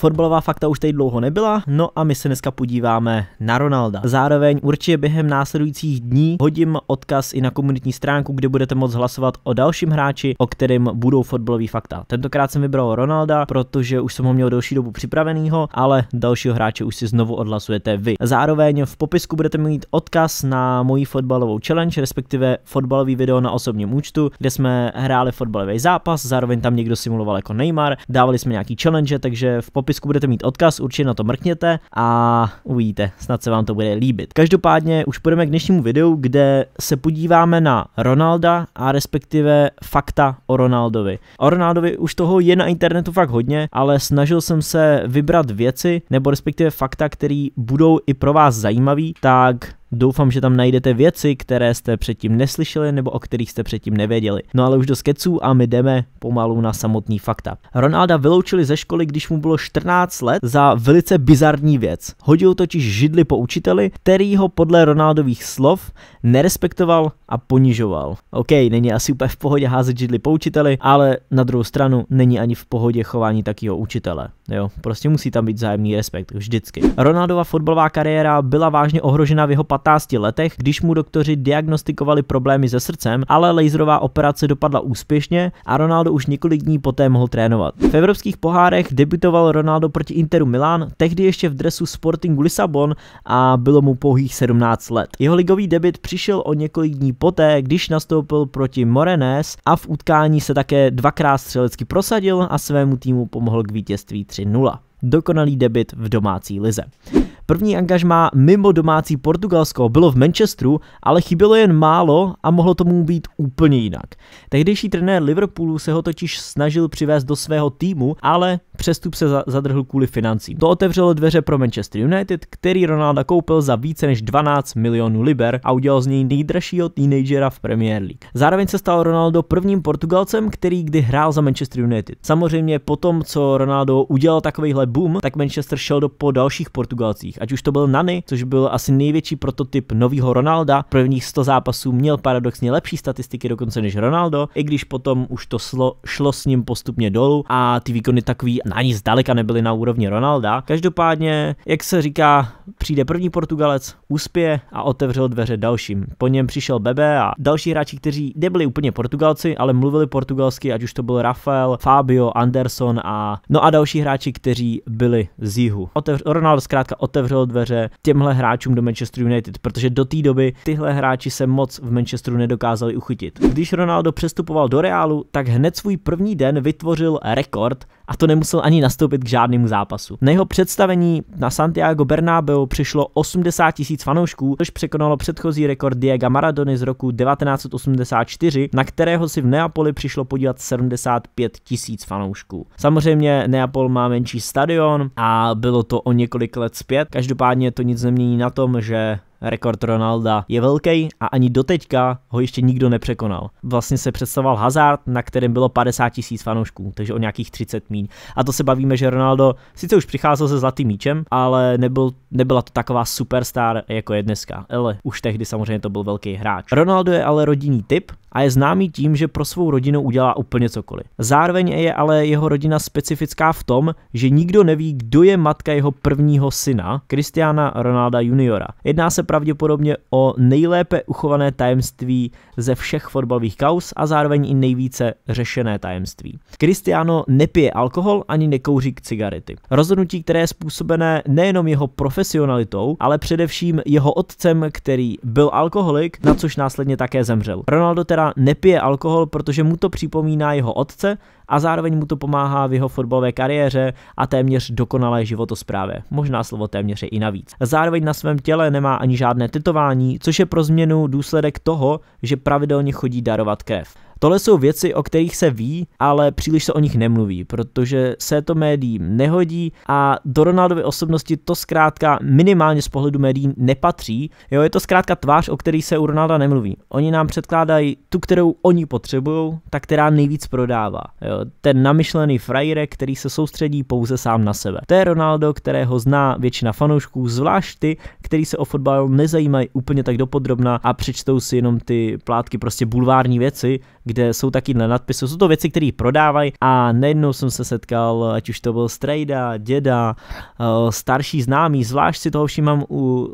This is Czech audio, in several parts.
Fotbalová fakta už tady dlouho nebyla, no a my se dneska podíváme na Ronalda. Zároveň určitě během následujících dní hodím odkaz i na komunitní stránku, kde budete moct hlasovat o dalším hráči, o kterém budou fotbalový fakta. Tentokrát jsem vybral Ronalda, protože už jsem ho měl delší dobu připravenýho, ale dalšího hráče už si znovu odhlasujete vy. Zároveň v popisku budete mít odkaz na moji fotbalovou challenge, respektive fotbalový video na osobním účtu, kde jsme hráli fotbalový zápas, zároveň tam někdo simuloval jako Neymar, dávali jsme nějaký challenge, takže v popisku popisku budete mít odkaz, určitě na to mrkněte a uvidíte, snad se vám to bude líbit. Každopádně už půjdeme k dnešnímu videu, kde se podíváme na Ronalda a respektive fakta o Ronaldovi. O Ronaldovi už toho je na internetu fakt hodně, ale snažil jsem se vybrat věci, nebo respektive fakta, které budou i pro vás zajímavý, tak Doufám, že tam najdete věci, které jste předtím neslyšeli nebo o kterých jste předtím nevěděli. No ale už do skeců a my jdeme pomalu na samotný fakta. Ronalda vyloučili ze školy, když mu bylo 14 let za velice bizarní věc. Hodil totiž židli po učiteli, který ho podle Ronaldových slov nerespektoval a ponižoval. OK, není asi úplně v pohodě házet židli po učiteli, ale na druhou stranu není ani v pohodě chování takového učitele. Jo, prostě musí tam být zájemný respekt, vždycky. Ronaldova fotbalová kariéra byla vážně ohrožena v jeho 15 letech, když mu doktoři diagnostikovali problémy se srdcem, ale laserová operace dopadla úspěšně a Ronaldo už několik dní poté mohl trénovat. V evropských pohárech debutoval Ronaldo proti Interu Milan, tehdy ještě v dresu Sportingu Lisabon a bylo mu pouhých 17 let. Jeho ligový debit přišel o několik dní poté, když nastoupil proti Morenes a v utkání se také dvakrát střelecky prosadil a svému týmu pomohl k vítězství 3-0. Dokonalý debit v domácí lize. První angažmá mimo domácí Portugalsko bylo v Manchesteru, ale chybělo jen málo a mohlo tomu být úplně jinak. Tehdejší trenér Liverpoolu se ho totiž snažil přivést do svého týmu, ale přestup se zadrhl kvůli financím. To otevřelo dveře pro Manchester United, který Ronalda koupil za více než 12 milionů liber a udělal z něj nejdražšího teenagera v Premier League. Zároveň se stal Ronaldo prvním Portugalcem, který kdy hrál za Manchester United. Samozřejmě po tom, co Ronaldo udělal takovýhle boom, tak Manchester šel do po dalších Portugalcích Ať už to byl Nany, což byl asi největší prototyp nového Ronalda, prvních 100 zápasů měl paradoxně lepší statistiky dokonce než Ronaldo, i když potom už to slo, šlo s ním postupně dolů a ty výkony takový ani zdaleka nebyly na úrovni Ronalda. Každopádně, jak se říká, přijde první Portugalec, uspěje a otevřel dveře dalším. Po něm přišel Bebe a další hráči, kteří nebyli úplně Portugalci, ale mluvili portugalsky, ať už to byl Rafael, Fabio, Anderson a no a další hráči, kteří byli z jihu. Otevř, Ronaldo zkrátka otevřel otevřelo dveře těmhle hráčům do Manchester United, protože do té doby tyhle hráči se moc v Manchesteru nedokázali uchytit. Když Ronaldo přestupoval do Reálu, tak hned svůj první den vytvořil rekord a to nemusel ani nastoupit k žádnému zápasu. Na jeho představení na Santiago Bernabeu přišlo 80 tisíc fanoušků, což překonalo předchozí rekord Diego Maradony z roku 1984, na kterého si v Neapoli přišlo podívat 75 tisíc fanoušků. Samozřejmě Neapol má menší stadion a bylo to o několik let zpět, každopádně to nic nemění na tom, že Rekord Ronalda je velký a ani doteďka ho ještě nikdo nepřekonal. Vlastně se představoval Hazard, na kterém bylo 50 tisíc fanoušků, takže o nějakých 30 míň. A to se bavíme, že Ronaldo sice už přicházel se zlatým míčem, ale nebyl, nebyla to taková superstar, jako je dneska. Ale už tehdy samozřejmě to byl velký hráč. Ronaldo je ale rodinný typ a je známý tím, že pro svou rodinu udělá úplně cokoliv. Zároveň je ale jeho rodina specifická v tom, že nikdo neví, kdo je matka jeho prvního syna, Kristiana Ronalda juniora. Jedná se pravděpodobně o nejlépe uchované tajemství ze všech fotbalových kaus a zároveň i nejvíce řešené tajemství. Cristiano nepije alkohol ani nekouří k cigarety. Rozhodnutí, které je způsobené nejenom jeho profesionalitou, ale především jeho otcem, který byl alkoholik, na což následně také zemřel. Ronaldo teda nepije alkohol, protože mu to připomíná jeho otce a zároveň mu to pomáhá v jeho fotbalové kariéře a téměř dokonalé životosprávě. Možná slovo téměř je i navíc. Zároveň na svém těle nemá ani žádné tetování, což je pro změnu důsledek toho, že pravidelně chodí darovat krev. Tohle jsou věci, o kterých se ví, ale příliš se o nich nemluví, protože se to médiím nehodí a do Ronaldovy osobnosti to zkrátka minimálně z pohledu médií nepatří. Jo, je to zkrátka tvář, o který se u Ronalda nemluví. Oni nám předkládají tu, kterou oni potřebují, ta, která nejvíc prodává. Jo, ten namyšlený frajere, který se soustředí pouze sám na sebe. To je Ronaldo, kterého zná většina fanoušků, zvlášť ty, který se o fotbal nezajímají úplně tak dopodrobna a přečtou si jenom ty plátky prostě bulvární věci, kde jsou taky na nadpisu, Jsou to věci, které prodávají a nejednou jsem se setkal, ať už to byl strejda, děda, eh, starší známý, zvlášť si toho všímám u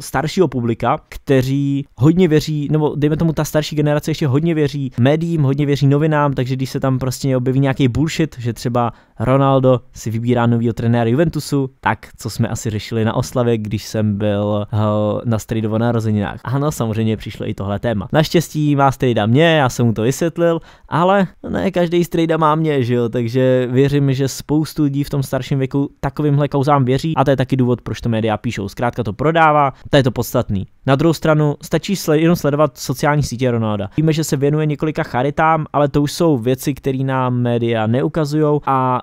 staršího publika, kteří hodně věří, nebo dejme tomu ta starší generace ještě hodně věří médiím, hodně věří novinám, takže když se tam prostě objeví nějaký bullshit, že třeba Ronaldo si vybírá novýho trenéra Juventusu, tak co jsme asi řešili na oslavě, když jsem byl eh, na strejdovo narozeninách. Ano, samozřejmě přišlo i tohle téma. Naštěstí má strejda mě, já jsem mu to vysvětlil vysvětlil, ale ne každý strejda má mě, že jo, takže věřím, že spoustu lidí v tom starším věku takovýmhle kauzám věří a to je taky důvod, proč to média píšou. Zkrátka to prodává, to je to podstatný. Na druhou stranu stačí sl- jenom sledovat sociální sítě Ronalda. Víme, že se věnuje několika charitám, ale to už jsou věci, které nám média neukazují a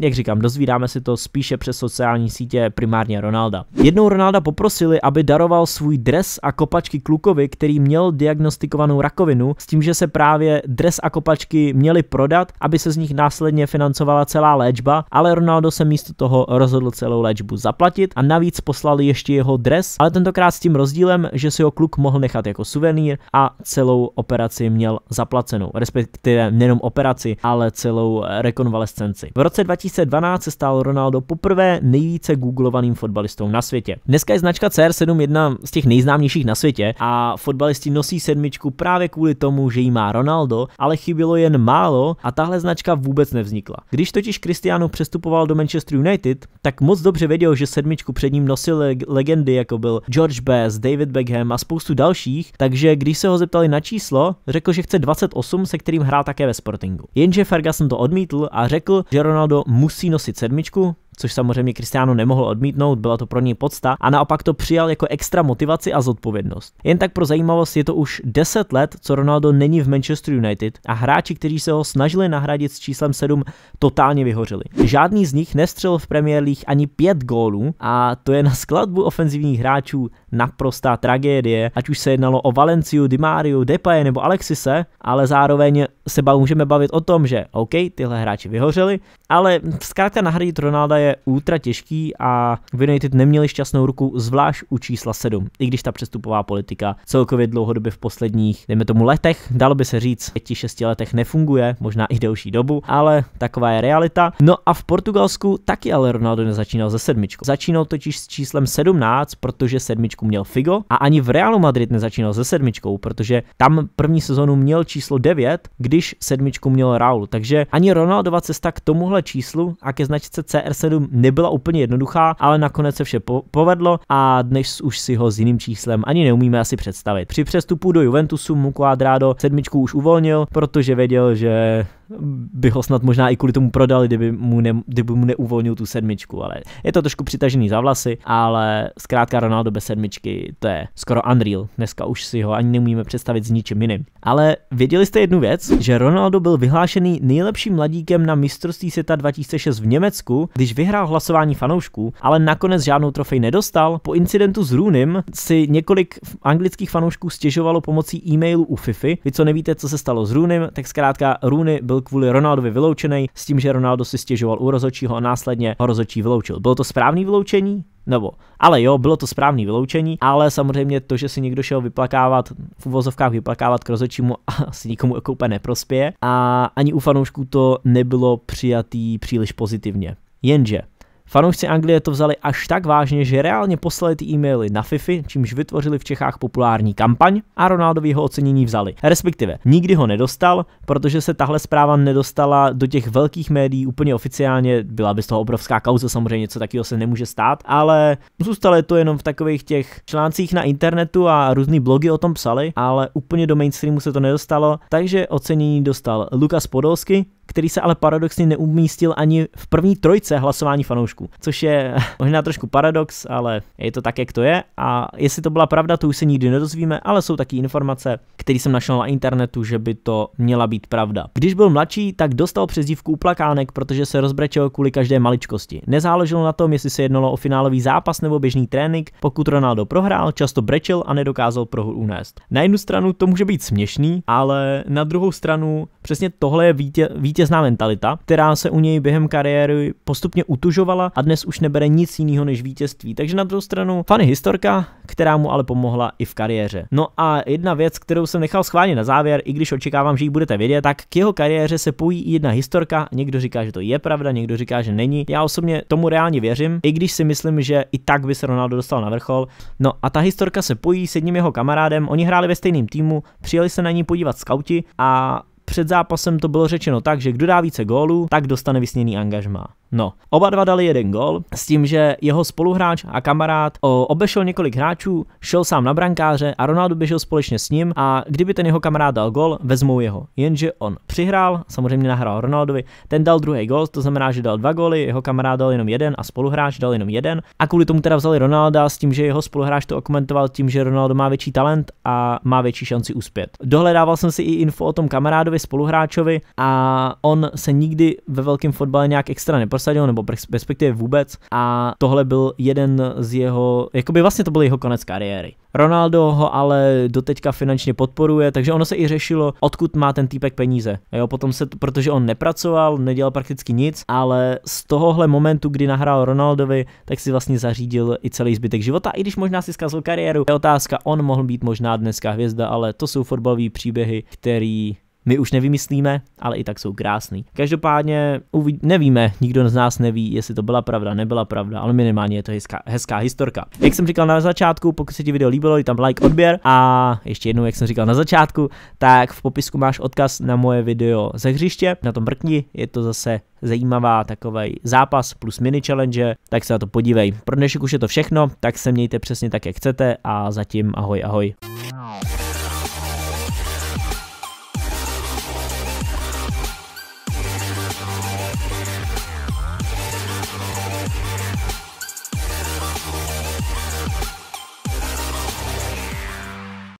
jak říkám, dozvídáme si to spíše přes sociální sítě primárně Ronalda. Jednou Ronalda poprosili, aby daroval svůj dres a kopačky klukovi, který měl diagnostikovanou rakovinu, s tím, že se právě dres a kopačky měly prodat, aby se z nich následně financovala celá léčba, ale Ronaldo se místo toho rozhodl celou léčbu zaplatit a navíc poslali ještě jeho dres, ale tentokrát s tím rozdílem, způsobem, že si ho kluk mohl nechat jako suvenýr a celou operaci měl zaplacenou, respektive nejenom operaci, ale celou rekonvalescenci. V roce 2012 se stal Ronaldo poprvé nejvíce googlovaným fotbalistou na světě. Dneska je značka CR7 jedna z těch nejznámějších na světě a fotbalisti nosí sedmičku právě kvůli tomu, že ji má Ronaldo, ale chybilo jen málo a tahle značka vůbec nevznikla. Když totiž Cristiano přestupoval do Manchester United, tak moc dobře věděl, že sedmičku před ním nosil legendy jako byl George Best, David Beckham a spoustu dalších, takže když se ho zeptali na číslo, řekl, že chce 28, se kterým hrál také ve Sportingu. Jenže Ferguson to odmítl a řekl, že Ronaldo musí nosit sedmičku, což samozřejmě Cristiano nemohl odmítnout, byla to pro něj podsta a naopak to přijal jako extra motivaci a zodpovědnost. Jen tak pro zajímavost je to už 10 let, co Ronaldo není v Manchester United a hráči, kteří se ho snažili nahradit s číslem 7, totálně vyhořili. Žádný z nich nestřelil v Premier League ani 5 gólů a to je na skladbu ofenzivních hráčů naprostá tragédie, ať už se jednalo o Valenciu, Di Mario, Depay nebo Alexise, ale zároveň se můžeme bavit o tom, že OK, tyhle hráči vyhořeli, ale zkrátka nahradit Ronalda je ultra těžký a United neměli šťastnou ruku, zvlášť u čísla 7, i když ta přestupová politika celkově dlouhodobě v posledních, dejme tomu letech, dalo by se říct, 5-6 letech nefunguje, možná i delší dobu, ale taková je realita. No a v Portugalsku taky ale Ronaldo nezačínal ze sedmičku, Začínal totiž s číslem 17, protože sedmičku měl Figo a ani v Realu Madrid nezačínal ze sedmičkou, protože tam první sezonu měl číslo 9, když sedmičku měl Raul. Takže ani Ronaldova cesta k tomuhle číslu a ke značce CR7 7 nebyla úplně jednoduchá, ale nakonec se vše po- povedlo a dnes už si ho s jiným číslem ani neumíme asi představit. Při přestupu do Juventusu mu Quadrado sedmičku už uvolnil, protože věděl, že bych ho snad možná i kvůli tomu prodali, kdyby mu, ne, kdyby mu neuvolnil tu sedmičku, ale je to trošku přitažený za vlasy, ale zkrátka Ronaldo bez sedmičky, to je skoro unreal, dneska už si ho ani nemůžeme představit s ničím jiným. Ale věděli jste jednu věc, že Ronaldo byl vyhlášený nejlepším mladíkem na mistrovství světa 2006 v Německu, když vyhrál hlasování fanoušků, ale nakonec žádnou trofej nedostal. Po incidentu s Roonem si několik anglických fanoušků stěžovalo pomocí e-mailu u FIFA. Vy co nevíte, co se stalo s Roonem, tak zkrátka Runy byl kvůli Ronaldovi vyloučený s tím, že Ronaldo si stěžoval u rozočího a následně ho rozočí vyloučil. Bylo to správný vyloučení? Nebo, ale jo, bylo to správný vyloučení, ale samozřejmě to, že si někdo šel vyplakávat, v uvozovkách vyplakávat k rozhodčímu, asi nikomu jako úplně neprospěje a ani u fanoušků to nebylo přijatý příliš pozitivně. Jenže Fanoušci Anglie to vzali až tak vážně, že reálně poslali ty e-maily na FIFA, čímž vytvořili v Čechách populární kampaň a Ronaldovi ho ocenění vzali. Respektive nikdy ho nedostal, protože se tahle zpráva nedostala do těch velkých médií úplně oficiálně, byla by z toho obrovská kauza, samozřejmě něco takového se nemůže stát, ale zůstalo to jenom v takových těch článcích na internetu a různý blogy o tom psali, ale úplně do mainstreamu se to nedostalo, takže ocenění dostal Lukas Podolsky, který se ale paradoxně neumístil ani v první trojce hlasování fanoušků, což je možná trošku paradox, ale je to tak, jak to je. A jestli to byla pravda, to už se nikdy nedozvíme, ale jsou taky informace, které jsem našel na internetu, že by to měla být pravda. Když byl mladší, tak dostal přezdívku plakánek, protože se rozbrečel kvůli každé maličkosti. Nezáleželo na tom, jestli se jednalo o finálový zápas nebo běžný trénink, pokud Ronaldo prohrál, často brečel a nedokázal prohru unést. Na jednu stranu to může být směšný, ale na druhou stranu přesně tohle je vítě, vítě vítězná mentalita, která se u něj během kariéry postupně utužovala a dnes už nebere nic jiného než vítězství. Takže na druhou stranu fany historka, která mu ale pomohla i v kariéře. No a jedna věc, kterou jsem nechal schválně na závěr, i když očekávám, že ji budete vědět, tak k jeho kariéře se pojí i jedna historka. Někdo říká, že to je pravda, někdo říká, že není. Já osobně tomu reálně věřím, i když si myslím, že i tak by se Ronaldo dostal na vrchol. No a ta historka se pojí s jedním jeho kamarádem, oni hráli ve stejném týmu, přijeli se na ní podívat skauti a před zápasem to bylo řečeno tak, že kdo dá více gólů, tak dostane vysněný angažmá. No, oba dva dali jeden gol s tím, že jeho spoluhráč a kamarád o, obešel několik hráčů, šel sám na brankáře a Ronaldo běžel společně s ním a kdyby ten jeho kamarád dal gol, vezmou jeho. Jenže on přihrál, samozřejmě nahrál Ronaldovi, ten dal druhý gol, to znamená, že dal dva góly, jeho kamarád dal jenom jeden a spoluhráč dal jenom jeden a kvůli tomu teda vzali Ronalda s tím, že jeho spoluhráč to okomentoval tím, že Ronaldo má větší talent a má větší šanci uspět. Dohledával jsem si i info o tom kamarádovi, spoluhráčovi a on se nikdy ve velkém fotbale nějak extra neprosadil prosadil, nebo respektive vůbec. A tohle byl jeden z jeho, jakoby vlastně to byl jeho konec kariéry. Ronaldo ho ale doteďka finančně podporuje, takže ono se i řešilo, odkud má ten týpek peníze. Jo, potom se, protože on nepracoval, nedělal prakticky nic, ale z tohohle momentu, kdy nahrál Ronaldovi, tak si vlastně zařídil i celý zbytek života, i když možná si zkazil kariéru. Je otázka, on mohl být možná dneska hvězda, ale to jsou fotbalové příběhy, který my už nevymyslíme, ale i tak jsou krásný. Každopádně uvidí, nevíme, nikdo z nás neví, jestli to byla pravda, nebyla pravda, ale minimálně je to hezká, hezká historka. Jak jsem říkal na začátku, pokud se ti video líbilo, dej tam like, odběr a ještě jednou, jak jsem říkal na začátku, tak v popisku máš odkaz na moje video ze hřiště, na tom mrkni, je to zase zajímavá takový zápas plus mini challenge, tak se na to podívej. Pro dnešek už je to všechno, tak se mějte přesně tak, jak chcete a zatím ahoj ahoj.